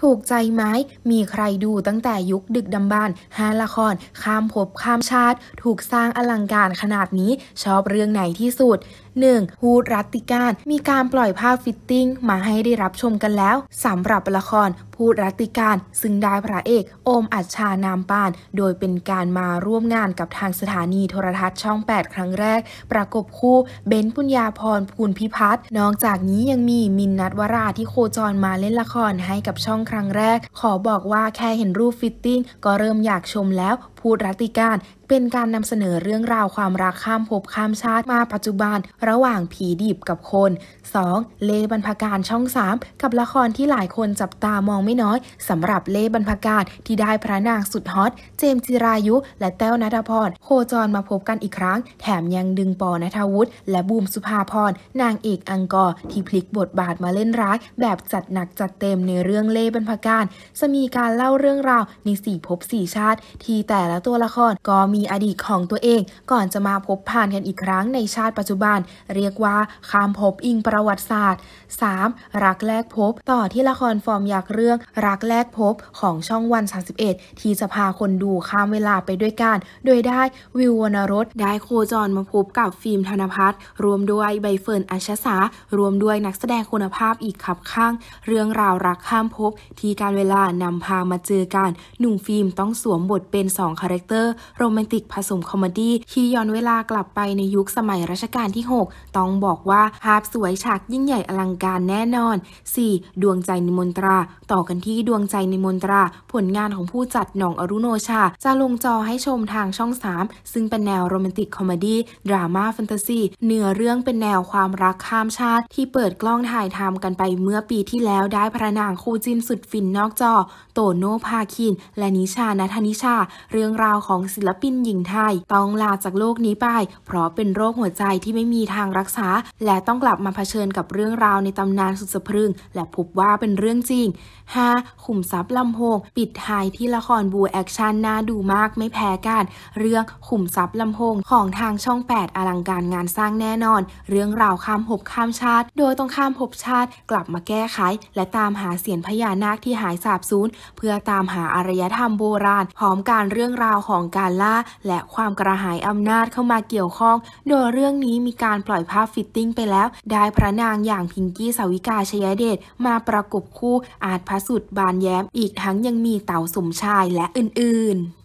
ถูกใจไหม มีใครดูตั้งแต่ยุคดึกดำบานฮ้าละคร ข้ามภพข้ามชาติ ถูกสร้างอลังการขนาดนี้ ชอบเรื่องไหนที่สุด 1. ฮูดรัตติการ มีการปล่อยภาพฟิตติ้งมาให้ได้รับชมกันแล้วสำหรับละครพูดรัติการ ซึ่งได้พระเอก โอมอัจชานามปาน โดยเป็นการมาร่วมงานกับทางสถานีโทรทัศน์ช่อง 8 ครั้งแรก ประกบคู่เบนปุญญาพรภูลพิพัฒน์ นอกจากนี้ยังมีมินนัทวราที่โคจรมาเล่นละครให้กับช่องครั้งแรก ขอบอกว่าแค่เห็นรูปฟิตติ้งก็เริ่มอยากชมแล้วพูดรัติการเป็นการนำเสนอเรื่องราวความรักข้ามภพข้ามชาติมาปัจจุบันระหว่างผีดิบกับคน 2. เลบรรพการช่อง 3 กับละครที่หลายคนจับตามองไม่น้อย สำหรับเลบรรพการที่ได้พระนางสุดฮอตเจมจิรายุและแต้วนัทพร โคจรมาพบกันอีกครั้งแถมยังดึงปอนัทวุฒิและบูมสุภาพรนางเอกอังกอร์ที่พลิกบทบาทมาเล่นร้ายแบบจัดหนักจัดเต็มในเรื่องเล่บรรพการจะมีการเล่าเรื่องราวในสี่ภพสี่ชาติ ที่แต่ละตัวละครก็มีมีอดีตของตัวเองก่อนจะมาพบผ่านกันอีกครั้งในชาติปัจจุบัน เรียกว่าข้ามภบอิงประวัติศาสตร์ 3. รักแรกพบต่อที่ละครฟอร์มยักษ์เรื่องรักแรกพบของช่องวัน 31 ที่จะพาคนดูข้ามเวลาไปด้วยกันโดยได้วิววรรณรสได้โคจรมาพบกับฟิล์มธนพัทรรวมด้วยใบเฟิร์นอัชสารวมด้วยนักแสดงคุณภาพอีกขับข้าง เรื่องราวรักข้ามพบ ที่การเวลานำพามาเจอกัน หนุ่มฟิล์มต้องสวมบทเป็น2คาแรคเตอร์โรแมนติกผสมคอมดี้ที่ย้อนเวลากลับไปในยุคสมัยรัชกาลที่ 6 ต้องบอกว่าภาพสวยฉากยิ่งใหญ่อลังการแน่นอน 4. ดวงใจนิมนตรา ต่อกันที่ดวงใจนิมนตรา ผลงานของผู้จัดหนองอรุโนชา จะลงจอให้ชมทางช่อง 3 ซึ่งเป็นแนวโรแมนติกคอมดี้ดราม่าแฟนตาซี เนื้อเรื่องเป็นแนวความรักข้ามชาติ ที่เปิดกล้องถ่ายทำกันไปเมื่อปีที่แล้วได้พระนางคู่จิ้นสุดฟินนอกจอ โตโนภาคิน และนิชานัทนิชา เรื่องราวของศิลปินหญิงไทยต้องลาจากโลกนี้ไป เพราะเป็นโรคหัวใจที่ไม่มีทางรักษา และต้องกลับมาเผชิญกับเรื่องราวในตำนาน สุดสะพรึงและพบว่าเป็นเรื่องจริง 5. ขุมทรัพย์ลำโพงปิดท้ายที่ละครบูแอคชั่นน่าดูมากไม่แพ้กันเรื่องขุมทรัพย์ลำโพงของทางช่อง 8 อลังการงานสร้างแน่นอน เรื่องราวข้ามภพข้ามชาติโดยต้องข้ามภพชาติกลับมาแก้ไข และตามหาเสียนพญานาคที่หายสาบสูญเพื่อตามหาอารยธรรมโบราณพร้อมการเรื่องราวของการล่าและความกระหายอำนาจเข้ามาเกี่ยวข้อง โดยเรื่องนี้มีการปล่อยภาพฟิตติ้งไปแล้ว ได้พระนางอย่างพิงกี้สาวิกาชยเดชมาประกบคู่อาจพระสุดบานแย้ม อีกทั้งยังมีเต่าสมชายและอื่นๆ